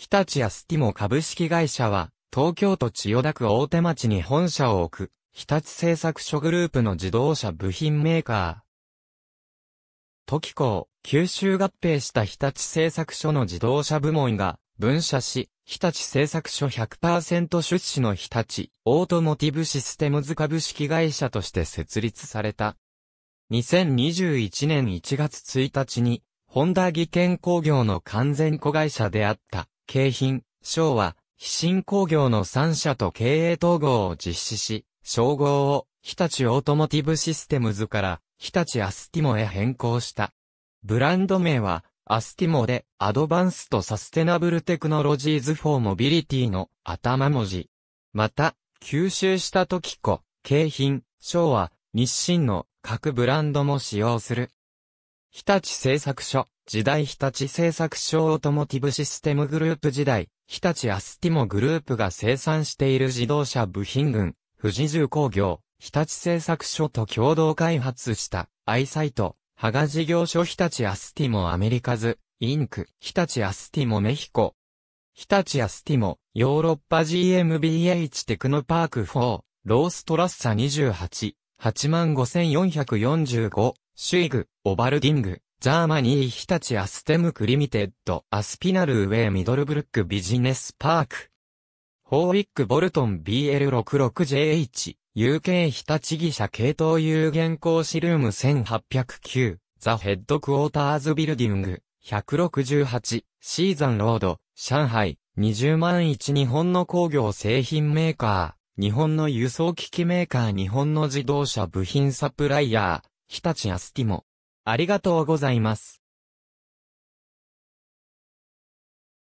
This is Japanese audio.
日立やスティモ株式会社は、東京都千代田区大手町に本社を置く、日立製作所グループの自動車部品メーカー。時効、九州合併した日立製作所の自動車部門が、分社し、日立製作所100%出資の日立、オートモティブシステムズ株式会社として設立された。2021年1月1日に、ホンダ技研工業の完全子会社であった、京浜、昭和、非新工業の3社と経営統合を実施し、称号を日立オートモティブシステムズから日立アスティモへ変更した。ブランド名はアスティモでアドバンスとサステナブルテクノロジーズフォーモビリティの頭文字。また、吸収した時子、京浜、昭和、日清の各ブランドも使用する。日立製作所、時代日立製作所オートモティブシステムグループ時代、日立アスティモグループが生産している自動車部品群、富士重工業、日立製作所と共同開発した、アイサイト、ハガ事業所日立アスティモアメリカズ、インク、日立アスティモメヒコ、日立アスティモ、ヨーロッパ GMBH テクノパーク4、ローストラッサ28、85445、シュイグ、オバルディング、ジャーマニー日立アステムクリミテッド、アスピナルウェイミドルブルックビジネスパーク。ホーウィックボルトン BL66JH、UK 日立技社系統有限公司ルーム1809、ザ・ヘッドクォーターズビルディング、168、シーザンロード、上海、20万一日本の工業製品メーカー、日本の輸送機器メーカー日本の自動車部品サプライヤー、日立アスティモ。ありがとうございます。